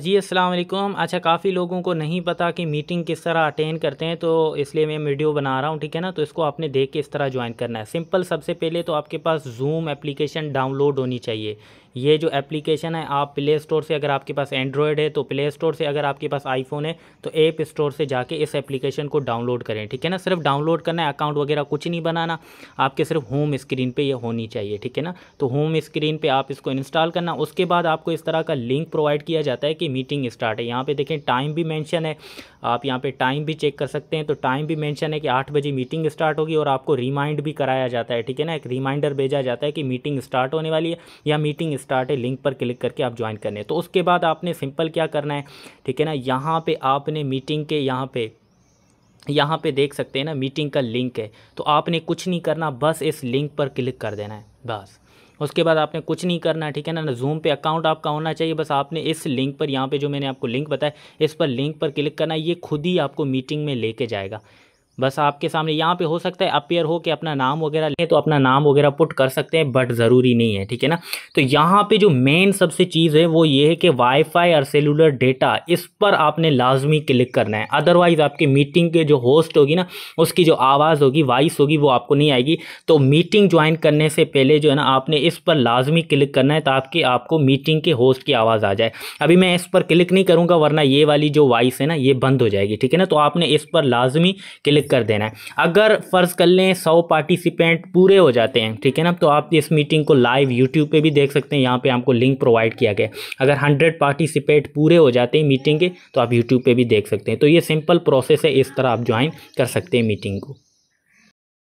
जी अस्सलाम वालेकुम अच्छा काफ़ी लोगों को नहीं पता कि मीटिंग किस तरह अटेंड करते हैं तो इसलिए मैं वीडियो बना रहा हूँ ठीक है ना तो इसको आपने देख के इस तरह ज्वाइन करना है सिंपल सबसे पहले तो आपके पास जूम एप्लीकेशन डाउनलोड होनी चाहिए ये जो एप्लीकेशन है आप प्ले स्टोर से अगर आपके पास एंड्रॉयड है तो प्ले स्टोर से अगर आपके पास आईफोन है तो ऐप स्टोर से जाके इस एप्लीकेशन को डाउनलोड करें ठीक है ना सिर्फ डाउनलोड करना है अकाउंट वगैरह कुछ नहीं बनाना आपके सिर्फ होम स्क्रीन पर यह होनी चाहिए ठीक है ना तो होम स्क्रीन पर आप इसको इंस्टॉल करना उसके बाद आपको इस तरह का लिंक प्रोवाइड किया जाता है कि मीटिंग स्टार्ट है यहाँ पर देखें टाइम भी मैंशन है आप यहाँ पर टाइम भी चेक कर सकते हैं तो टाइम भी मैंशन है कि आठ बजे मीटिंग स्टार्ट होगी और आपको रिमाइंड भी कराया जाता है ठीक है ना एक रिमाइंडर भेजा जाता है कि मीटिंग स्टार्ट होने वाली है या मीटिंग स्टार्ट है लिंक पर क्लिक करके आप ज्वाइन करने तो उसके बाद आपने सिंपल क्या करना है ठीक है ना यहाँ पे आपने मीटिंग के यहाँ पे यहाँ पे देख सकते हैं ना मीटिंग का लिंक है तो आपने कुछ नहीं करना बस इस लिंक पर क्लिक कर देना है बस उसके बाद आपने कुछ नहीं करना ठीक है ना जूम पे अकाउंट आपका होना चाहिए बस आपने इस लिंक पर यहाँ पे जो मैंने आपको लिंक बताया इस पर लिंक पर क्लिक करना ये खुद ही आपको मीटिंग में लेके जाएगा बस आपके सामने यहाँ पे हो सकता है अपेयर हो के अपना नाम वगैरह लें तो अपना नाम वगैरह पुट कर सकते हैं बट ज़रूरी नहीं है ठीक है ना तो यहाँ पे जो मेन सबसे चीज़ है वो ये है कि वाईफाई और सेलुलर डेटा इस पर आपने लाजमी क्लिक करना है अदरवाइज़ आपकी मीटिंग के जो होस्ट होगी ना उसकी जो आवाज़ होगी वॉइस होगी वो आपको नहीं आएगी तो मीटिंग ज्वाइन करने से पहले जो है ना आपने इस पर लाजमी क्लिक करना है ताकि आपको मीटिंग के होस्ट की आवाज़ आ जाए अभी मैं इस पर क्लिक नहीं करूँगा वरना ये वाली जो वॉइस है ना ये बंद हो जाएगी ठीक है ना तो आपने इस पर लाजमी क्लिक कर देना है अगर फ़र्ज़ कर लें सौ पार्टिसिपेंट पूरे हो जाते हैं ठीक है ना तो आप इस मीटिंग को लाइव यूट्यूब पे भी देख सकते हैं यहाँ पे आपको लिंक प्रोवाइड किया गया अगर हंड्रेड पार्टिसिपेट पूरे हो जाते हैं मीटिंग के तो आप यूट्यूब पर भी देख सकते हैं तो ये सिंपल प्रोसेस है इस तरह आप ज्वाइन कर सकते हैं मीटिंग को